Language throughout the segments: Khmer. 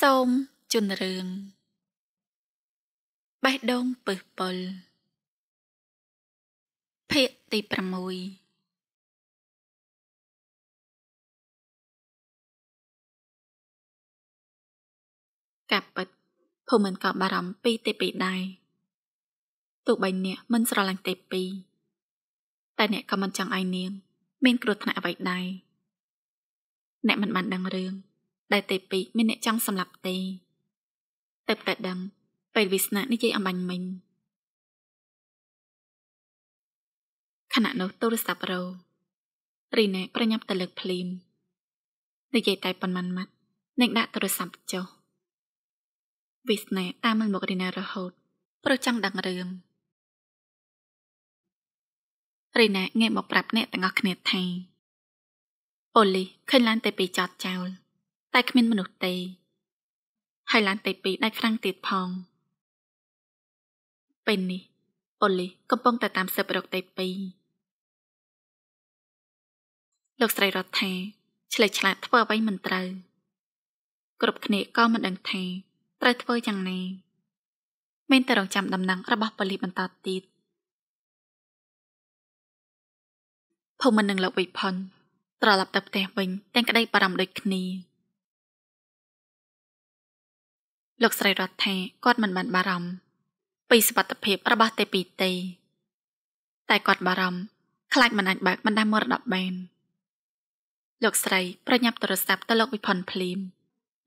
សូមជន់រឿងបេះដូងពឹសពុលភាគទី6ការពិតភូមិមិនក៏បារម្ភពីទេពីដែរទោះបីអ្នកមិនស្រឡាញ់ទេពីតែអ្នកក៏មិនចង់ឲ្យនាង មាន គ្រោះថ្នាក់អ្វីដែរអ្នកមិនបានដឹងរឿងដែលទេពីមានអ្នកចង់សម្លាប់ទេតែតែដឹងពេលវិស្នានិយាយអំបញ្ញមិញខណៈនោះទូរស័ព្ទរោរីណែប្រញាប់ទៅលើកភ្លាមនិយាយតែប៉ុន្មានម៉ាត់នឹងដាក់ទូរស័ព្ទចុះវិស្នាតាមមើលមុខរីណែរហូតព្រោះចង់ដឹងរឿងរីណែងាកមកប្រាប់អ្នកទាំងអស់គ្នាថាប៉ូលីសឃើញឡានតែពីចតចោលតែគ្មានមនុស្សទេ ហើយឡានទី2ដាច់ហ្វ្រាំងទៀតផងពេលនេះប៉ូលីសកំពុង តែតាមស៊ើបរកទី2លោកស្រីរដ្ឋាឆ្លេចឆ្លាតធ្វើអ្វីមិនត្រូវគ្រប់គ្នាក៏មិនដឹងថា ត្រូវធ្វើយ៉ាងណាមានតែរងចាំដំណឹងរបស់ប៉ូលីសបន្តទៀតភូមិមិននឹងលោកវិផុន ត្រឡប់ទៅផ្ទះវិញ ទាំងក្តីបារម្ភដូចគ្នាលោកស្រីរដ្ឋថាគាត់មិនបានបារម្ភពីសុវត្ថិភាពរបស់ទេពីទេតែគាត់បារម្ភខ្លាចមិនអាចបើកបណ្ដាមរតកបានលោកស្រីប្រញាប់ទូរស័ព្ទទៅលោកវិផុនភ្លាម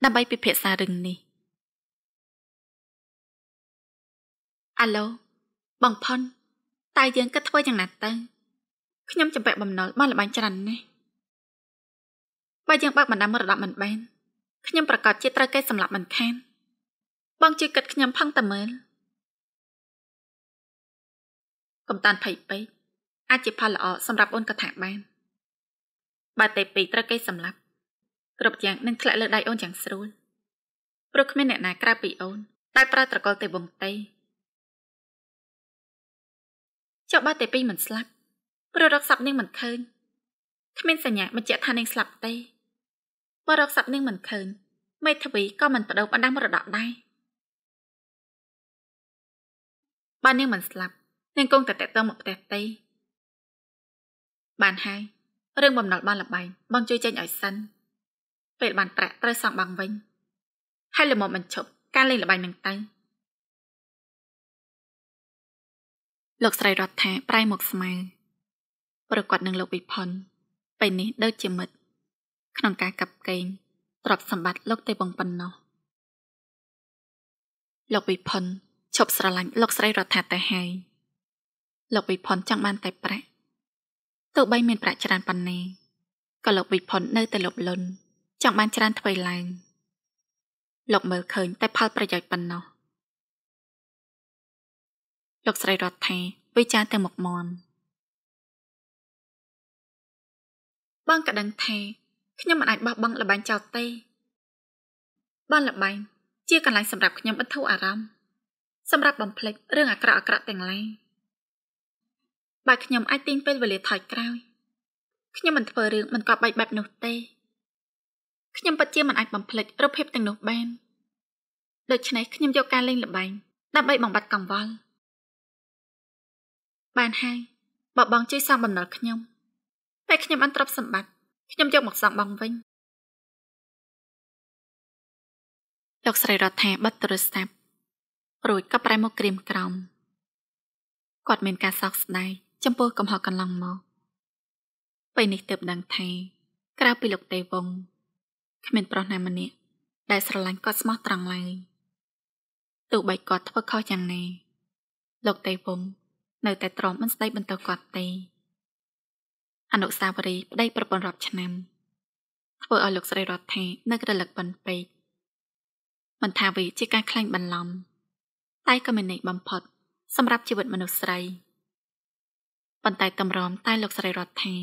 ដើម្បីពិភាក្សារឿងនេះអាឡូបងផុនតើយើងគិតធ្វើយ៉ាងណាទៅខ្ញុំចំពាក់បំណុលបានល្បាញច្រើនណាស់បើយើងបើកបណ្ដាមរតកមិនបានខ្ញុំប្រកាសជាត្រូវគេសម្លាប់មិនខានបងជួយគិតខ្ញុំផឹងតែមើលកំតានភ័យពេកអាចជាផលល្អសម្រាប់អូនកថាបានបើតែពីត្រូវគេសម្លាប់គ្រប់យ៉ាងនឹងធ្លាក់លើដៃអូនយ៉ាងស្រួលព្រោះគ្មានអ្នកណាក្រៅពីអូនដែលប្រើត្រកុលទេវង្សទេចុះបើតែពីមិនស្លាប់ព្រោះរកសັບនាងមិនឃើញគ្មានសញ្ញាបញ្ជាក់ថានាងស្លាប់ទេបើរកសັບនាងមិនឃើញមេធាវីក៏មិនបដូរបណ្ដាំរដកដែរបើនាងមិនស្លាប់នាងគង់តែតេតើមកផ្ទះផ្ទៃបានហើយរឿងបំណុលបានលបែងបងជួយចេញឲ្យសិន ពេលបានប្រាក់ត្រូវសងបងវិញហើយល្មមបញ្ឈប់ការលេងលបែងនឹងទៅលោកស្រីរដ្ឋាប្រៃមកស្មើប្រកបនឹងលោកវិផុនពេលនេះដូចជាមិត្តក្នុងការកាប់កេងទ្រព្យសម្បត្តិលោកទេបងប៉ុណ្ណោះលោកវិផុនឈប់ស្រឡាញ់លោកស្រីរដ្ឋាតែហើយលោកវិផុនចង់បានតែប្រាក់ទោះបីមានប្រាក់ច្រើនប៉ុណ្ណាក៏លោកវិផុននៅតែលោភលន់ចង់បានច្រើនថ្មីឡើងលោកមើលឃើញតែផលប្រយោជន៍ប៉ុណ្ណោះលោកស្រីរដ្ឋាវិចារទៅមុខមន់បងក៏ដឹងថាខ្ញុំមិនអាចបោះបង់លបែងចោលទេបានលបែងជាកន្លែងសម្រាប់ខ្ញុំបន្ធូរអារម្មណ៍សម្រាប់បំភ្លេចរឿងអាក្រក់អាក្រក់ទាំងឡាយបើខ្ញុំអាចទិញពេលវេលាថយក្រោយ ខ្ញុំមិនធ្វើរឿងមិនក៏បែកបែបនោះទេខ្ញុំពិតជាមិនអាចបំភ្លេចរូបភាពទាំងនោះបានដូច្នេះខ្ញុំយកការលេងល្បែងដើម្បីបំបត្តិកង្វល់បានហើយបើបងជួយសងបំណុលខ្ញុំតែខ្ញុំអន្តរពសម្បត្តិខ្ញុំយកមកសងបងវិញលោកស្រីរដ្ឋាបិទទូរស័ព្ទរួចក៏ប្រែមកក្រៀមក្រំគាត់មានការសោកស្ដាយចំពោះកំហុសកន្លងមកពេលនេះទើបដឹងថាក្រៅពីលោកទេវងគ្មានប្រុសណាម្នាក់ដែលស្រឡាញ់គាត់ស្មោះត្រង់ឡើយទោះបីគាត់ធ្វើខុសយ៉ាងណាលោកទេវងនៅតែទ្រាំមិនស្ដីបន្តគាត់ទេ អនុសាវរីយ៍ប្តីប្រពន្ធរាប់ឆ្នាំធ្វើឲ្យលោកស្រីរដ្ឋានឹករលឹកបិណ្ឌពេកមិនថាវាជាការខ្លាញ់បន្លំតែក៏មានន័យបំផុតសម្រាប់ជីវិតមនុស្សស្រីប៉ុន្តែតម្រាំតែ លោកស្រីរដ្ឋា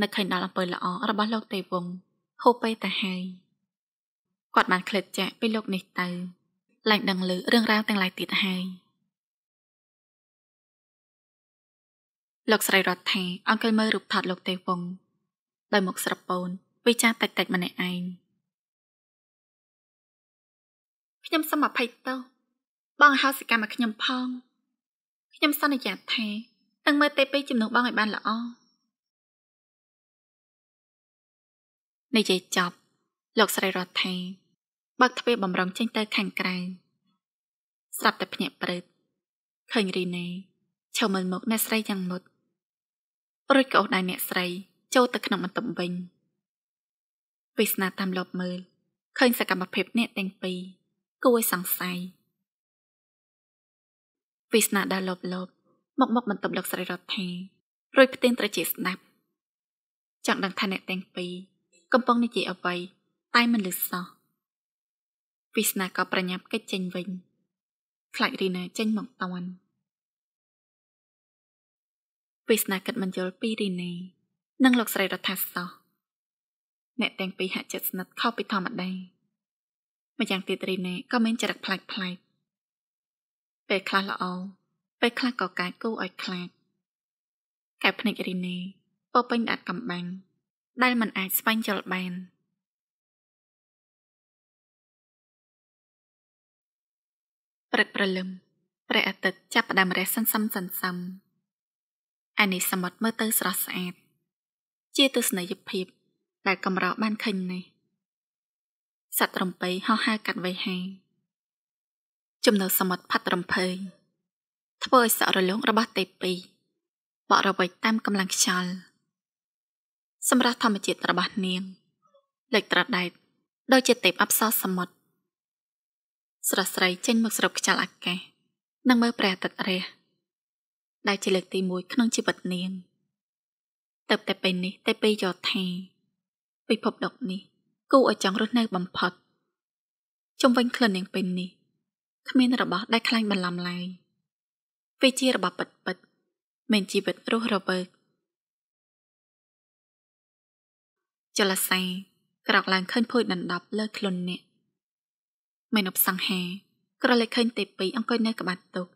នៅឃើញដល់អំពើល្អរបស់ លោកទេវងហូបពេតាហើយគាត់បានឃ្លាតចាក់ពីលោក នេះទៅឡើងដឹងលើរឿងរ៉ាវទាំងឡាយទៀតហើយលោកស្រីរដ្ឋាអង្គើមើលរូបថតលោកទេវងដោយមុខស្រពូនវិចារតិចតិចម្នាក់ឯងខ្ញុំសូមអភ័យទោសបងហៅសកម្មខ្ញុំផងខ្ញុំសន្យាថានឹងមើលទេពេជំនួសបងឲ្យបានល្អនិយាយចប់លោកស្រីរដ្ឋាបើកទ្វារបំរុងចេញទៅខាងក្រៅស្រាប់តែភ្នាក់ព្រឹតឃើញរីណេឈរមើលមុខអ្នកស្រីយ៉ាងមុតរួចក៏អូសដៃអ្នកស្រីចូលទៅក្នុងបន្ទប់វិញវាសនាតាមលបមើលឃើញសកម្មភាពអ្នកទាំងពីរគួរឲ្យសង្ស័យវាសនាដាលបលបមកមកបន្ទប់លោកស្រីរដ្ឋារួចផ្ទៀងត្រជាស្ដាប់ចង់ដឹងថាអ្នកទាំងពីរកំពុងនិយាយអ្វី តែមិនលឺសោះវាសនាក៏ប្រញាប់កិច្ចចេញវិញខ្លាចរីណាចេញមកតន់វាសនាគិតមិនយល់ពីរីណានិងលោកស្រីរដ្ឋាសោះអ្នកទាំងពីរហាក់ចិត្តស្និទ្ធខុសពីធម្មតាម្យ៉ាងទៀតរីណេក៏មានចរិតប្លែកប្លែកពេលខ្លះល្អពេលខ្លះក៏កាចគូឲ្យខ្លាចកែវភ្នែករីនីពោពេញដាច់កំបាំងដែលមិនអាចស្វែងយល់បានព្រឹកព្រលឹមព្រះអាទិត្យចាប់ផ្ដើមរះសន្សំសន្សំអានេះសមុទ្រមើលទៅស្រស់ស្អាត ជាទស្សនីយភាព ដែលកម្របានឃើញនេះ សត្វរំពៃហោះហើរកាត់វៃហាយជំនៅសមុទ្រផាត់រំភើយធ្វើឲ្យសក់រលោងរបស់ទេពីបក់រវេចតាមកម្លាំងខ្យល់សម្រាប់ធម្មជាតិរបស់នាងលេចត្រដែតដោយជាទេពអប្សរសមុទ្រស្រស់ស្រីចេញមកស្រូបខ្យល់អាកាសនិងមើលព្រះអាទិត្យរះដែលជាលើកទី1ក្នុងជីវិតនាងទៅតែពេលនេះតែពេលយល់ថាពិភពលោកនេះគូឲ្យចង់រស់នៅបំផុតជុំវិញខ្លួននាងពេលនេះគ្មានរបស់ដែលខ្លាញ់បន្លំឡើយវាជារបស់ពិតពិតមានជីវិតរស់រវើកចលស័យក្រោកឡើងឃើញភួយដណ្ដប់លើខ្លួនអ្នកមេនប់សង្ហាក្រឡេកឃើញទេពីអង្គុយនៅក្បាត់ទូក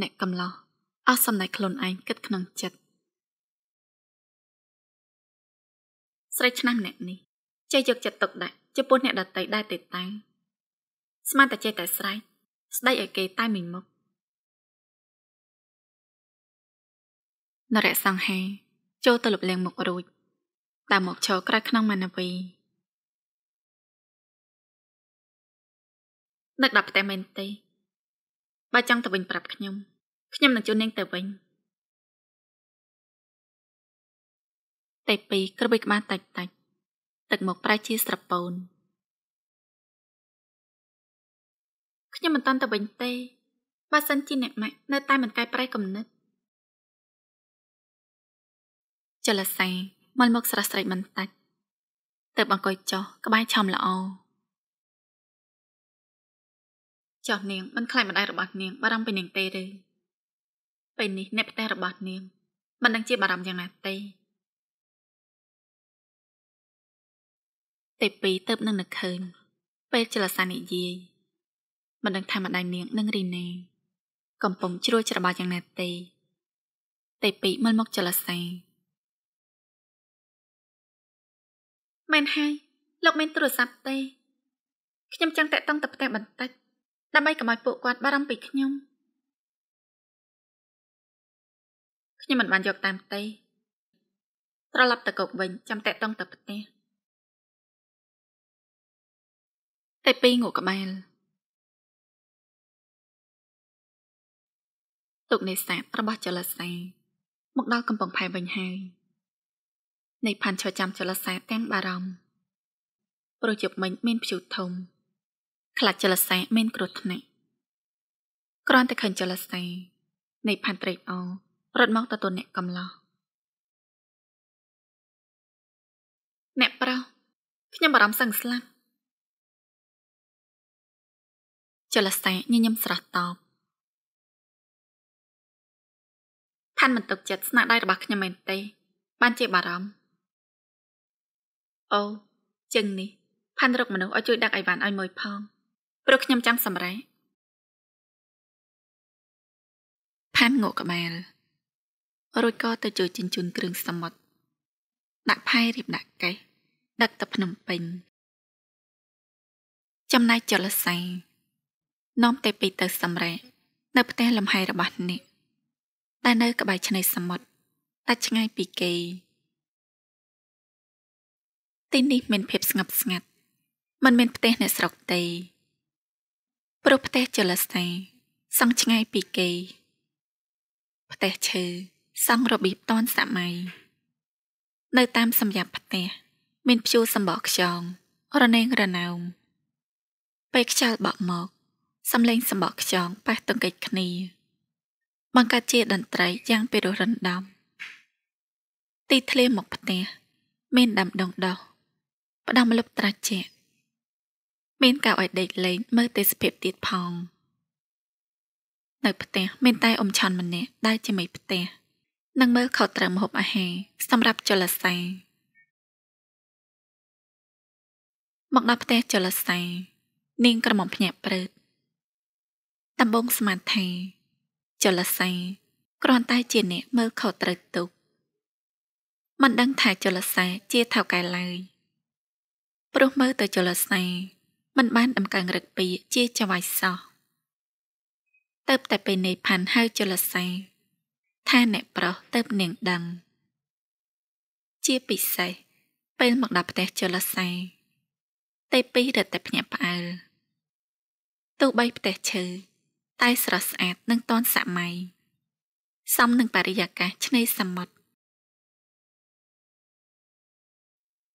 អ្នកកំឡោះអស់សំណែកខ្លួនឯងគិតក្នុងចិត្តស្រីឆ្នាំអ្នកនេះចេះយកចិត្តទុកដាក់ចំពោះអ្នកដតីដែរទេតាំងស្មានតែចេះតែស្រែកស្ដីឲ្យគេតែមិញមុខនរៈសង្ហាចូលទៅលំលែងមុខរួចតាមមកឈរក្រៅក្នុងមនវីនឹកដល់ផ្ទះមែនទេបើចង់ទៅវិញប្រាប់ខ្ញុំ ខ្ញុំនឹងជូននាងទៅវិញតែពីរក្របីក្បាលតាច់តាច់ទឹកមកប្រែជាស្រពូនខ្ញុំមិនតន់ទៅវិញទេបើសិនជាអ្នកម៉ាក់នៅតែមិនកែប្រែគំនិតចលសាមកមកស្រស់ស្រីបន្តិចទៅអង្គុយចុះក្បែរឆំល្អចុះនាងមិនខ្លាចម្ដាយរបស់នាងបារម្ភពីនាងទេឬពេលនេះអ្នកផ្ទះរបស់នាងមិនដឹងជាបារម្ភយ៉ាងណាទេតែពីទៅនឹងនឹកឃើញពេលចលសានិយាយមិនដឹងថាម្ដាយនាងនិងរីណេកំពុងជ្រួយច្របល់យ៉ាងណាទេតែពីមើលមកចលសាមែនហើយលោកមានទូរស័ព្ទទេ ខ្ញុំចង់តាក់ទងទៅផ្ទះបន្តិចដើម្បីកុំឲ្យពួកគាត់បារម្ភពីខ្ញុំខ្ញុំមិនបានយកតាមទេត្រឡប់ទៅកុកវិញចាំតាក់ទងទៅផ្ទះតែពីងក់ក្បាលទុកនេសាទរបស់ចលសាមកដល់កំពង់ផែវិញហើយ នៃផាន់ឈរចាំចលសាទាំងបារម្ភព្រោះជប់មិញមានព្យុះធំ ខ្លាចចលសាមានគ្រោះថ្នាក់គ្រាន់តែឃើញចលសានៃផាន់ត្រេកអររត់មកទទួលអ្នកកំឡោះអ្នកប្រុសខ្ញុំបារម្ភសឹងស្លាប់ចលសាញញឹមស្រស់តបផាន់មិនទុកចិត្តស្នាដៃរបស់ខ្ញុំមែនទេ បានជាបារម្ភអូជឹងនេះផាន់រកមនុស្សឲ្យជួយដឹកអីវ៉ាន់ឲ្យមួយផងព្រោះខ្ញុំចាំសម្រេចផាន់ងក់ក្បាលរួចក៏ទៅជួយជញ្ជូនគ្រឿងសមុទ្រដាក់ផែរៀបដាក់កេះដឹកទៅភ្នំពេញ ចំណែកចលស័យនាំតែពីទៅសម្រេចនៅផ្ទះលំហែរបស់នេះដែលនៅក្បែរឆ្នេរសមុទ្រតែឆ្ងាយពីគេទីនេះមានភាពស្ងប់ស្ងាត់មិនមានផ្ទះអ្នកស្រុកទេព្រោះផ្ទះចលសាសង់ឆ្ងាយពីគេផ្ទះឈើ សង់របៀបតនសម័យនៅតាមសម្រាប់ផ្ទះមានព្យួរសម្បកខ្យងរនេងរណោមពេលខ្យល់បក់មកសំឡេងសម្បកខ្យងប៉ះទង្គិចគ្នាបង្កើតជាតន្ត្រីយ៉ាងពិរោះរណ្ដំទីធ្លាមកផ្ទះមានដាំដងដោះផ្ដាំលុបត្រាច់ជាមានកៅឲ្យដេកលេងមើលទេសភាពទៀតផង នៅផ្ទះមាន តែអ៊ំឆាន់ម្នាក់ដែលជាមេផ្ទះនឹងមើលខុសត្រូវម្ហូបអាហារសម្រាប់ចលសាមកដល់ផ្ទះចលសានាងក្រមុំភ្ញាក់ព្រឹតដំបងស្មានថាចលសាគ្រាន់តែជាអ្នកមើលខុសត្រូវទុក មិនដឹងថាចលសាជាថៅកែឡើយព្រោះមើលទៅចលសាមិនបានដំកើងរឹកពីជាចវាយសោះតើបតែពេលនេះផាន់ហៅចលសាថាអ្នកប្រុសតើបនាងដឹងជាពិសេសពេលមកដល់ផ្ទះចលសាតែពីររត់តែភ្ញាក់ផ្អើលទោះបីផ្ទះឈើតែស្រស់ស្អាតនិងទាន់សម័យសមនឹងបរិយាកាសឆ្នេរសមុទ្រ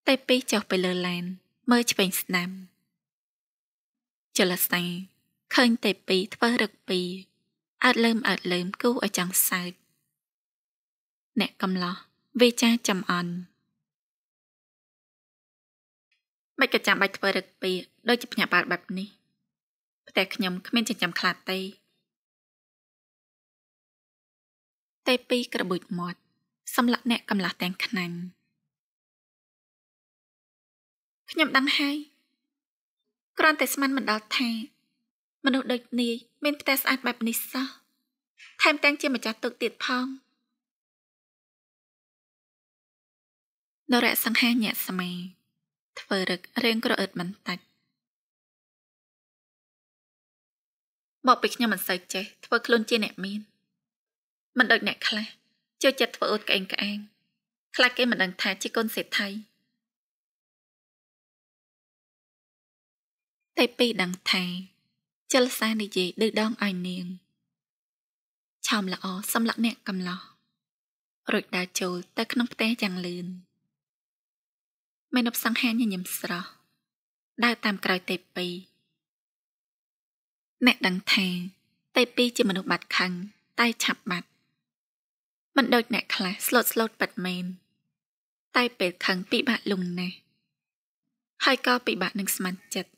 តែពីចុះទៅលើឡានមើលឆ្វេងស្ដាំ ចលសាឃើញតែពីធ្វើរឹកពីអើតលើមអើតលើមគូឲ្យចង់សើចអ្នកកំឡោះវាចាចំអន់មិនក៏ចាំបាច់ធ្វើរឹកពីដូចជាភ្ញាក់បាល់បែបនេះផ្ទះខ្ញុំគ្មានចិញ្ចឹមខ្លាទេតែពីក្របួចមាត់សម្លាក់អ្នកកំឡាស់ទាំងខ្នាញ់ខ្ញុំដឹងហើយគ្រាន់តែស្មានមិនដល់ថាមនុស្សដូចនាយមានផ្ទះស្អាតបែបនេះសោះថែមទាំងជាម្ចាស់ទឹកទៀតផងនរៈសង្ហាញាក់ស្មាធ្វើរឹករឿងក្រអឺតបន្តិចមកពីខ្ញុំមិនសូវចេះធ្វើខ្លួនជាអ្នក មានមិនដូចអ្នកខ្លះចូលចិត្តធ្វើអូតក្អេងក្អាងខ្លះគេមិនដឹងថាជាកូនសេដ្ឋីតែពីដឹងថាចិលសានិយាយដូចដងឲ្យនាងឆោមល្អសម្លាក់អ្នកកំឡោះរួចដើរចូលទៅក្នុងផ្ទះយ៉ាងលឿនមេនប់សង្ហាញញឹមស្រស់ដើរតាមក្រោយទេពីអ្នកដឹងថាតែពីជាមនុស្សបាត់ខឹងតែឆាប់បាត់មិនដូចអ្នកខ្លះស្លូតស្លូតប៉ាត់មែនតែពេលខឹងពិបាកលំណាស់ហើយក៏ពិបាកនឹងស្មានចិត្ត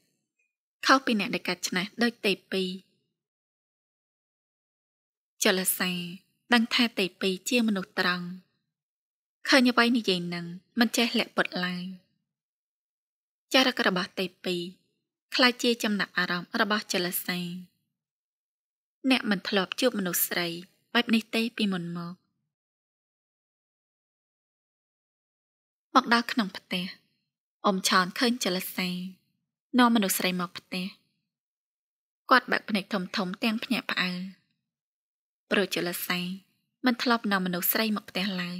ខុសពីអ្នកដែលកាត់ឆ្នះដូចទេពីចលសាដឹងថាទេពីជាមនុស្សត្រង់ឃើញអ្វីនិយាយនឹងមិនចេះលាក់ពុតឡើយចារឹករបស់ទេពីខ្លាចជាចំណាប់អារម្មណ៍របស់ចលសាអ្នកមិនធ្លាប់ជួបមនុស្សស្រីបែបនេះទេពីមុនមកមកដល់ក្នុងផ្ទះអ៊ំឆោនឃើញចលសានាំមនុស្សស្រីមកផ្ទះគាត់បាក់ភ្នែកធំធំទាំងភ្ញាក់ផ្អើលព្រោះចលសាមិនធ្លាប់នាំមនុស្សស្រីមកផ្ទះឡើយ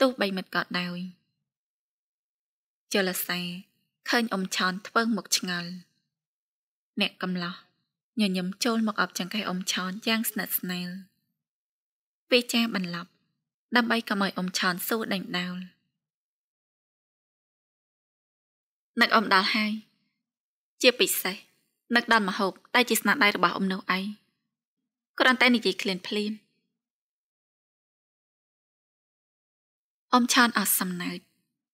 ទោះបីមិនក៏ដោយចលសាឃើញអ៊ំឆានធ្វើមកឆ្ងល់អ្នកកំឡោះញញឹមចូលមកអបចង្កេះអ៊ំឆានយ៉ាងស្និទ្ធស្នាលពេលចាស់បន្លប់ ដើម្បីកុំឲ្យអ៊ំឆានសួរដេញដោលនឹកអ៊ំដល់ហើយជាពិសេសនឹកដល់មហូបតែជាស្នាដៃរបស់អ៊ំនោះឯងគ្រាន់តែ និយាយឃ្លានភ្លាមអ៊ំឆានអស់សំណើច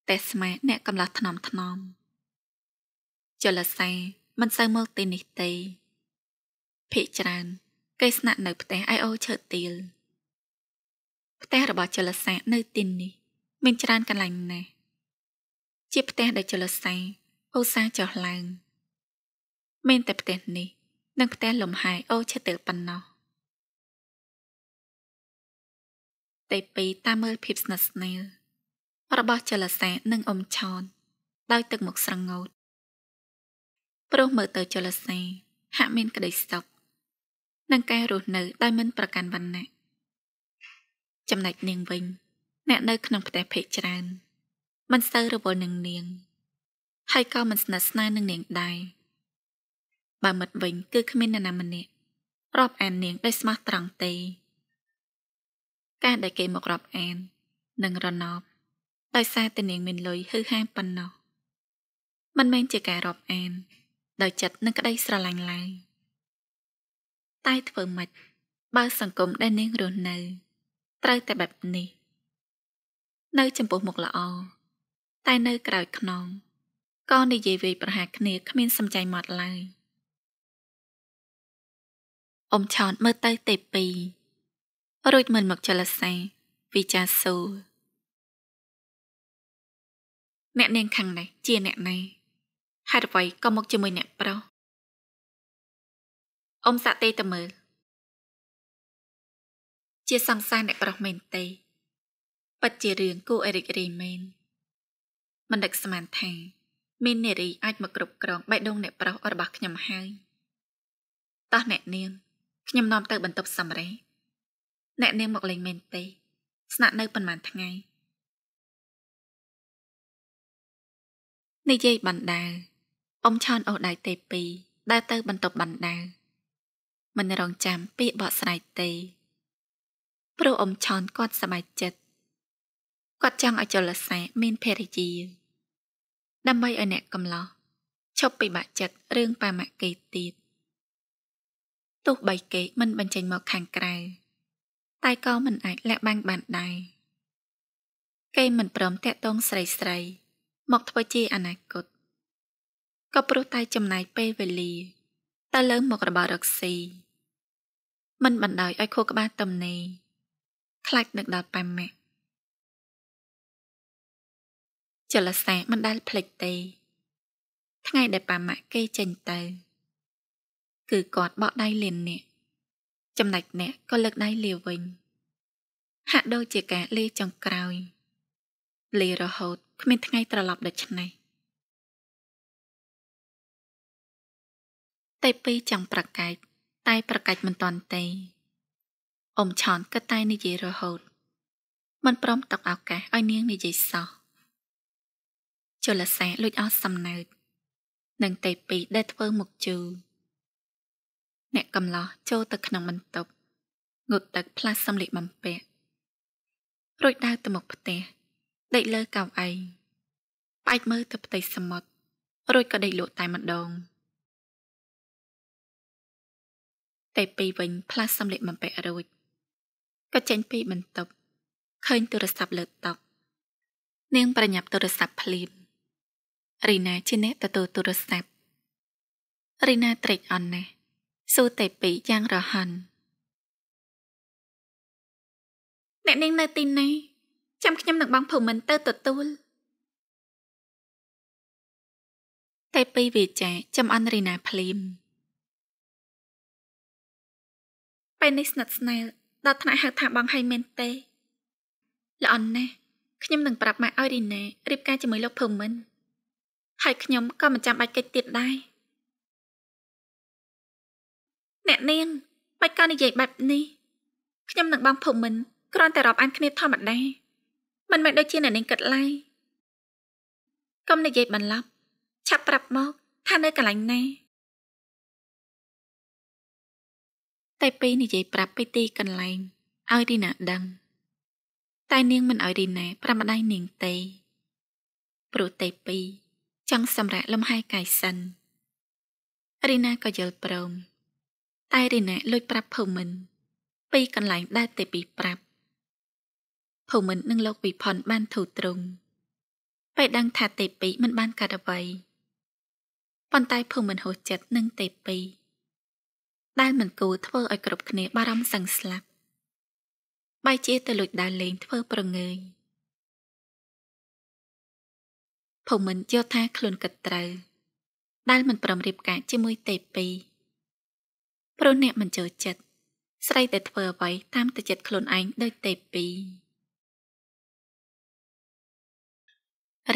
តែស្មែអ្នកកំឡោះថ្នមថ្នមចលសាមិនសូវមកទីនេះទេភិកច្រើនគេស្នាក់នៅផ្ទះអាយអូឈើទៀលផ្ទះរបស់ចលសានៅទីនេះ មានច្រើនកន្លែងណាស់ជាផ្ទះដែលចលសាឧស្សាហ៍ចុះឡើងមានតែផ្ទះនេះនិងផ្ទះលំហែអូឈើទៀលប៉ុណ្ណោះទី2តាមមើលភាពស្និទ្ធស្នាលរបស់ចលសានិងអ៊ំឆនដោយទឹកមុខស្រងោតព្រោះមើលទៅចលសាហាក់មានក្តីសុខនិងការរស់នៅដោយមិនប្រកាន់វណ្ណៈចំណែកនាងវិញអ្នកនៅ ក្នុងផ្ទះភ័យច្រើន មិនសូវរវល់នឹងនាង ហើយក៏មិនស្និទ្ធស្នាលនឹងនាងដែរបើមិត្តវិញគឺ គ្មាននរណាម្នាក់រាប់អាននាងដោយស្មោះត្រង់ទេ ការដែលគេមករាប់អាននិងរណបដោយសារតែនាងមានលុយហឺហាមប៉ុណ្ណោះមិនមែនជាការរាប់អានដោយចិត្តនិងក្តីស្រឡាញ់ឡើយតែធ្វើម៉េចបើសង្គមដែលនាងរស់នៅ ត្រូវតែបែបនេះ នៅ ចំពោះមុខល្អតែនៅក្រោយខ្នងក៏និយាយវេយប្រហារគ្នាគ្មានសំចៃមាត់ឡើយអ៊ំឆោនមើលទៅទេពីរួចមិនមកចលសាវិចាសូអ្នកនាងខាងនេះជាអ្នកណាហេតុអ្វីក៏មកជាមួយអ្នកប្រុសអ៊ំសាក់ទេទៅមើលជាសង្សារអ្នកប្រុសមែនទេពិតជារឿងគូអេរិករីមែនមិនដឹកស្មានថាមាននារីអាចមកគ្រប់គ្រងបេះដូងអ្នកប្រុសរបស់ខ្ញុំហើយតោះអ្នកនាងខ្ញុំនាំទៅបន្ទប់សម្រេចអ្នកនាងមកលេងមែនទេ ស្នាក់នៅប៉ុន្មានថ្ងៃនិយាយបណ្ដាលអ៊ំឆានអូសដៃទេពីរដើរទៅបន្ទប់បណ្ដៅមិនរងចាំពាក្យបកស្រាយទេ ព្រោះអ៊ំឆានគាត់សប្បាយចិត្តគាត់ចង់ឲ្យចលសាមានភរិយាដើម្បីឲ្យអ្នកកំឡោះឈប់ពិបាកចិត្តរឿងបាម៉ាក់គេទៀតទោះបីគេមិនបញ្ចេញមកខាងក្រៅតែក៏មិនអាចលះបង់បានដែរគេមិនព្រមតាក់ទងស្រីស្រីមកធ្វើជាអនាគតក៏ព្រោះតែចំណាយពេលវេលាទៅលើមុខរបស់រកស៊ីមិនបណ្ដោយឲ្យខួរក្បាលទំនេរខ្លាចនឹកដល់ប៉ែម៉ាក់ចលសាមិនដែលភ្លេចទេថ្ងៃដែលប៉ាម៉ាក់គេចេញទៅ គឺគាត់បក់ដៃលៀនអ្នកចំណែកអ្នកក៏លើកដៃលាវិញ ហាក់ដូចជាការលាចុងក្រោយលារហូតគ្មានថ្ងៃត្រឡប់ដូច្នេះតែពីចាំងប្រកែកតែប្រកែកមិនតន់ទេអ៊ំឆនក៏តែនិយាយរហូត មិនព្រមទុកឱកាសឲ្យនាងនិយាយសោះជលសាលួចអស់សំណើចនិងតែពីដែលធ្វើមុខជូរអ្នកកំឡោះចូលទៅក្នុងបន្ទប់ងូតទឹកផ្លាស់សម្លៀកបំពាក់រួចដើរទៅមុខផ្ទះដេកលើកៅអីបែកមើលទៅផ្ទៃសមុទ្រ រួចក៏ដេកលក់តែម្ដងតែពីវិញផ្លាស់សម្លៀកបំពាក់រួចក៏ចេញពីបន្ទប់ឃើញទូរស័ព្ទលើតុនាងប្រញាប់ទូរស័ព្ទភ្លាមរីណាជាអ្នកទទួលទូរស័ព្ទរីណាត្រេកអន់ណាស់សួរតែពីយ៉ាងរហ័នអ្នកនាងនៅ ទីណាចាំខ្ញុំនឹងបងភូមិន្ទទៅទទួលតែពីវាចាចំអន់រីណាភ្លាមពេលនេះស្និទ្ធស្នាលដល់ថ្នាក់ហៅថាបងហីមែនទេល្អណាស់ខ្ញុំនឹងប្រាប់ម៉ែឲ្យរីណារៀបការជាមួយលោកភឺមិនហើយខ្ញុំក៏មិនចាំបាច់កិច្ចទៀតដែរអ្នកនាងបាច់ការនិយាយបែបនេះខ្ញុំនឹងបងភូមិមិនគ្រាន់តែរាប់អាន គ្នាធម្មតាមិនមែនដូចជាអ្នកនាងគិតឡើយកុំនិយាយបន្លប់ឆាប់ប្រាប់មកថានៅកន្លែងណាតែពីនិយាយប្រាប់ពីទីកន្លែងឲ្យរីណាដឹងតែនាងមិនឲ្យរីណាប្រមដៃនាងទេ ព្រោះតែពីចង់សម្រាកលំហែកាយសិន រីណាក៏យល់ព្រមតែរីណាលួចប្រាប់ភូមិន្ទពីកន្លែងដែលតែពីប្រាប់ភូមិន្ទនិងលោកវិផុនបានធូរទ្រង់ពេលដឹងថាទេពីមិនបានកាត់អ្វីប៉ុន្តែភូមិន្ទហួសចិត្តនឹងទេពីដែលមិនគួរធ្វើឲ្យគ្រប់គ្នាបារម្ភសឹងស្លាប់បែជាទៅលួចដើរលេងធ្វើប្រងើយភូមិន្ទយល់ថាខ្លួនគិតត្រូវដែលមិនព្រមរៀបការជាមួយទេពីព្រោះអ្នកមិនចូលចិត្តស្រីតែធ្វើអ្វីតាមទៅចិត្តខ្លួនឯងដោយទេពី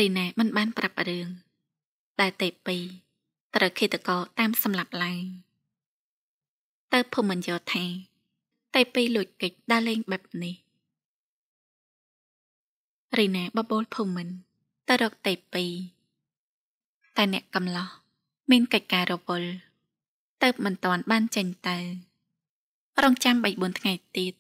រីណែមិនបាន ប្រាប់រឿងដែលទេពីត្រូវឃាតករតាមសម្លាប់ឡើង។ទៅភូមិន្ទយោថាតែពីលួចកិច្ចដើរលេងបែបនេះរីណាបបូលភូមិន្ទទៅរកតែពីតែអ្នកកំឡោះមានកិច្ចការរវល់ទៅមិនតាន់បានចេញទៅរងចាំ3 4ថ្ងៃទៀត